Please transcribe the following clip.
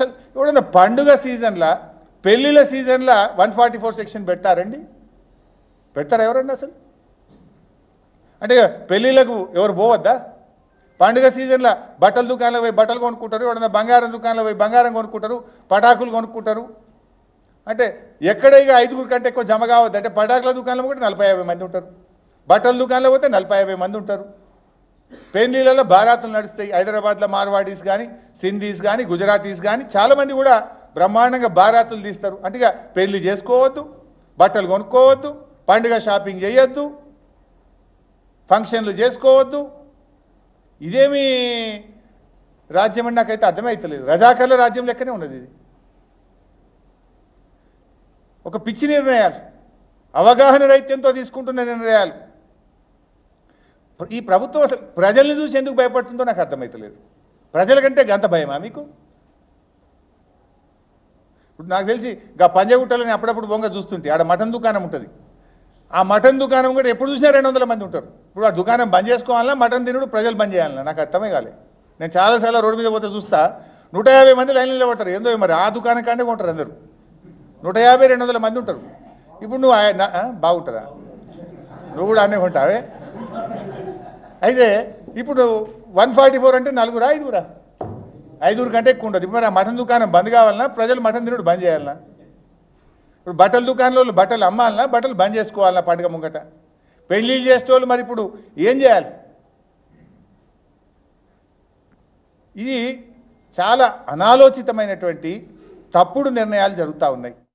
అసలు ఎవడన్నా పండుగ సీజన్లో పెళ్ళిళ్ళ సీజన్లో వన్ ఫార్టీ ఫోర్ సెక్షన్ పెడతారండి పెడతారా ఎవరండి అసలు అంటే పెళ్ళిళ్ళకు ఎవరు పోవద్దా పండుగ సీజన్లో బట్టల దుకాణాలకు పోయి బట్టలు కొనుక్కుంటారు ఎవరన్నా బంగారం దుకాణాలకు పోయి బంగారం కొనుక్కుంటారు పటాకులు కొనుక్కుంటారు అంటే ఎక్కడ ఇక ఐదుగురు కంటే ఎక్కువ జమ కావద్దు అంటే పటాకుల దుకాణంలో కూడా నలభై యాభై మంది ఉంటారు బట్టల దుకాణంలో పోతే నలభై యాభై మంది ఉంటారు పెళ్లిళ్ళలో భారత్లు నడుస్తాయి హైదరాబాద్లో మార్వాడీస్ కానీ సింధీస్ కానీ గుజరాతీస్ కానీ చాలామంది కూడా బ్రహ్మాండంగా భారత్లు తీస్తారు అంటే పెళ్లి చేసుకోవద్దు బట్టలు కొనుక్కోవద్దు పండుగ షాపింగ్ చేయొద్దు ఫంక్షన్లు చేసుకోవద్దు ఇదేమి రాజ్యం అని నాకైతే అర్థమవుతలేదు రజాకర్ల రాజ్యం లెక్కనే ఉన్నది ఇది ఒక పిచ్చి నిర్ణయాలు అవగాహన రైత్యంతో తీసుకుంటున్న నిర్ణయాలు ఈ ప్రభుత్వం అసలు ప్రజల్ని చూసి ఎందుకు భయపడుతుందో నాకు అర్థమవుతలేదు ప్రజల కంటే గంత భయమా మీకు ఇప్పుడు నాకు తెలిసి గా పంజగుట్టలని అప్పుడప్పుడు బొంగ చూస్తుంటే ఆడ మటన్ దుకాణం ఉంటుంది ఆ మటన్ దుకాణం కూడా ఎప్పుడు చూసినా రెండు వందల మంది ఉంటారు ఇప్పుడు ఆ దుకాణం బంద్ చేసుకోవాలన్నా మటన్ తినుడు ప్రజలు బంద్ చేయాలన్నా నాకు అర్థమే కాలే నేను చాలాసార్లు రోడ్డు మీద పోతే చూస్తా నూట యాభై మంది లైన్లో నిలబడతారు ఏందో మరి ఆ దుకాణం కానీ ఉంటారు అందరూ నూట యాభై రెండు వందల మంది ఉంటారు ఇప్పుడు నువ్వు బాగుంటుందా నువ్వు కూడా అనే ఉంటావే అయితే ఇప్పుడు వన్ ఫార్టీ ఫోర్ అంటే నలుగురా ఐదుగురా ఐదుగురు కంటే ఎక్కువ ఉండదు మరి ఆ మటన్ దుకాణం బంద్ కావాలన్నా ప్రజలు మటన్ తినడు బంద్ చేయాలన్నా ఇప్పుడు బట్టల దుకాణంలో బట్టలు అమ్మాలన్నా బట్టలు బంద్ చేసుకోవాలన్నా పండుగ ముంగట పెళ్ళిళ్ళు చేసేటోళ్ళు మరి ఇప్పుడు ఏం చేయాలి ఇది చాలా అనాలోచితమైనటువంటి తప్పుడు నిర్ణయాలు జరుగుతూ ఉన్నాయి